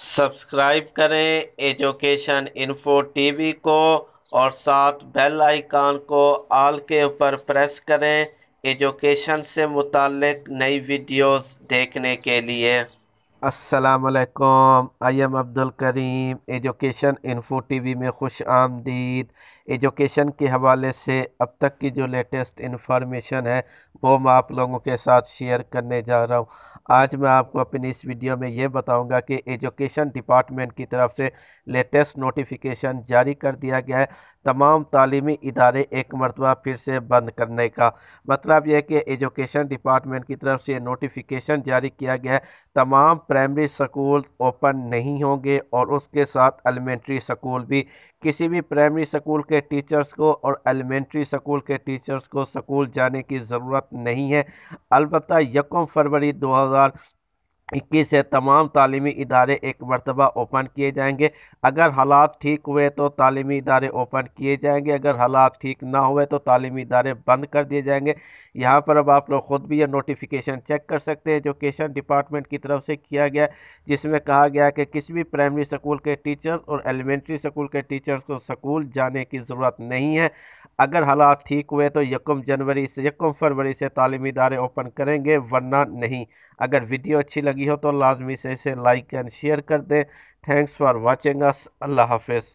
subscribe करें education info TV को और साथ बेल आइकान को आल के ऊपर प्रेस करें एजुकेशन से मुतक नई वीडियोस देखने के लिए अस्सलाम वालेकुम I am Abdul Karim education info TV में खुश आमदीद एजुकेशन के हवाले से अब तक की जो लेटेस्ट इन्फॉर्मेशन है वो मैं आप लोगों के साथ शेयर करने जा रहा हूँ आज मैं आपको अपनी इस वीडियो में ये बताऊँगा कि एजुकेशन डिपार्टमेंट की तरफ से लेटेस्ट नोटिफिकेशन जारी कर दिया गया है तमाम तलीमी इदारे एक मरतबा फिर से बंद करने का मतलब यह कि एजुकेशन डिपार्टमेंट की तरफ से नोटिफिकेशन जारी किया गया है तमाम प्राइमरी स्कूल ओपन नहीं होंगे और उसके साथ एलिमेंट्री स्कूल भी किसी भी प्राइमरी स्कूल के टीचर्स को और एलिमेंट्री स्कूल के टीचर्स को स्कूल जाने की ज़रूरत नहीं है अलबत् यकम फरवरी दो हज़ार इक्कीस से तमाम तालीमी इदारे एक मरतबा ओपन किए जाएंगे अगर हालात ठीक हुए तो तालीमी इदारे ओपन किए जाएंगे अगर हालात ठीक ना हुए तो तालीमी इदारे बंद कर दिए जाएंगे यहाँ पर अब आप लोग ख़ुद भी यह नोटिफिकेशन चेक कर सकते हैं एजुकेशन डिपार्टमेंट की तरफ से किया गया जिसमें कहा गया कि किसी भी प्राइमरी स्कूल के टीचर और एलिमेंट्री स्कूल के टीचर्स को स्कूल जाने की ज़रूरत नहीं है अगर हालात ठीक हुए तो यकम जनवरी से यकम फरवरी से तालीमी इदारे ओपन करेंगे वरना नहीं अगर वीडियो अच्छी लगी लगी हो तो लाजमी से इसे लाइक एंड शेयर कर दें थैंक्स फॉर वॉचिंग अस अल्लाह हाफिज़